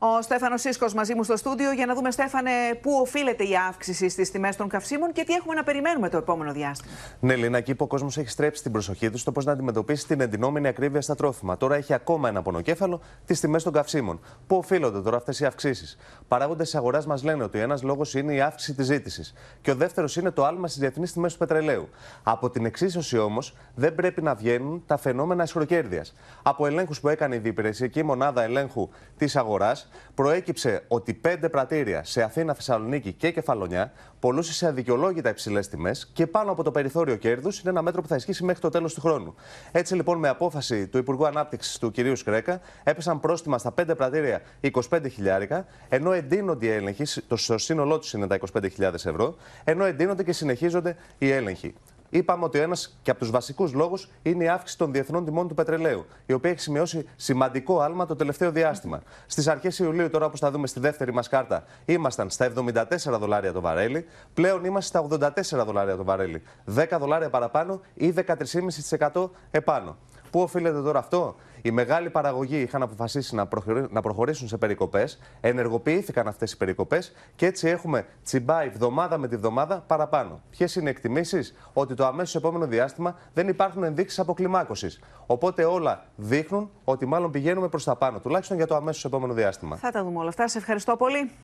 Ο Στέφανος Σίσκο μαζί μου στο στούντιο για να δούμε, Στέφανε, πού οφείλεται η αύξηση στις τιμές των καυσίμων και τι έχουμε να περιμένουμε το επόμενο διάστημα. Ναι, Λίνα, εκεί που ο κόσμος έχει στρέψει την προσοχή του στο πώς να αντιμετωπίσει την εντυνόμενη ακρίβεια στα τρόφιμα. Τώρα έχει ακόμα ένα πονοκέφαλο τις τιμές των καυσίμων. Πού οφείλονται τώρα αυτές οι αυξήσεις. Παράγοντες της αγοράς μας λένε ότι ένας λόγος είναι η αύξηση της ζήτησης και ο δεύτερος είναι το άλμα στις διεθνείς τιμές του πετρελαίου. Από την εξίσωση όμως δεν πρέπει να βγαίνουν τα φαινόμενα ισχροκέρδεια. Από ελέγχους που έκανε η διπηρεσιακή μονάδα ελέγχου της αγοράς προέκυψε ότι πέντε πρατήρια σε Αθήνα, Θεσσαλονίκη και Κεφαλονιά πολλούσε σε αδικαιολόγητα υψηλές τιμές και πάνω από το περιθώριο κέρδους είναι ένα μέτρο που θα ισχύσει μέχρι το τέλος του χρόνου. Έτσι λοιπόν, με απόφαση του Υπουργού Ανάπτυξης του κυρίου Σκρέκα, έπεσαν πρόστιμα στα πέντε πρατήρια 25 χιλιάρικα, ενώ εντείνονται οι έλεγχοι, το σύνολό τους είναι τα 25.000 ευρώ, ενώ εντείνονται και συνεχίζονται οι έλεγχοι. Είπαμε ότι ένας και από τους βασικούς λόγους είναι η αύξηση των διεθνών τιμών του πετρελαίου, η οποία έχει σημειώσει σημαντικό άλμα το τελευταίο διάστημα. Στις αρχές Ιουλίου, τώρα όπως θα δούμε στη δεύτερη μας κάρτα, ήμασταν στα 74 δολάρια το βαρέλι, πλέον είμαστε στα 84 δολάρια το βαρέλι. 10 δολάρια παραπάνω ή 13,5% επάνω. Πού οφείλεται τώρα αυτό, οι μεγάλοι παραγωγοί είχαν αποφασίσει να, προχωρήσουν σε περικοπές, ενεργοποιήθηκαν αυτές οι περικοπές και έτσι έχουμε τσιμπάει βδομάδα με τη βδομάδα παραπάνω. Ποιες είναι οι εκτιμήσεις, ότι το αμέσως επόμενο διάστημα δεν υπάρχουν ενδείξεις αποκλιμάκωσης. Οπότε όλα δείχνουν ότι μάλλον πηγαίνουμε προς τα πάνω, τουλάχιστον για το αμέσως επόμενο διάστημα. Θα τα δούμε όλα αυτά. Σε ευχαριστώ πολύ.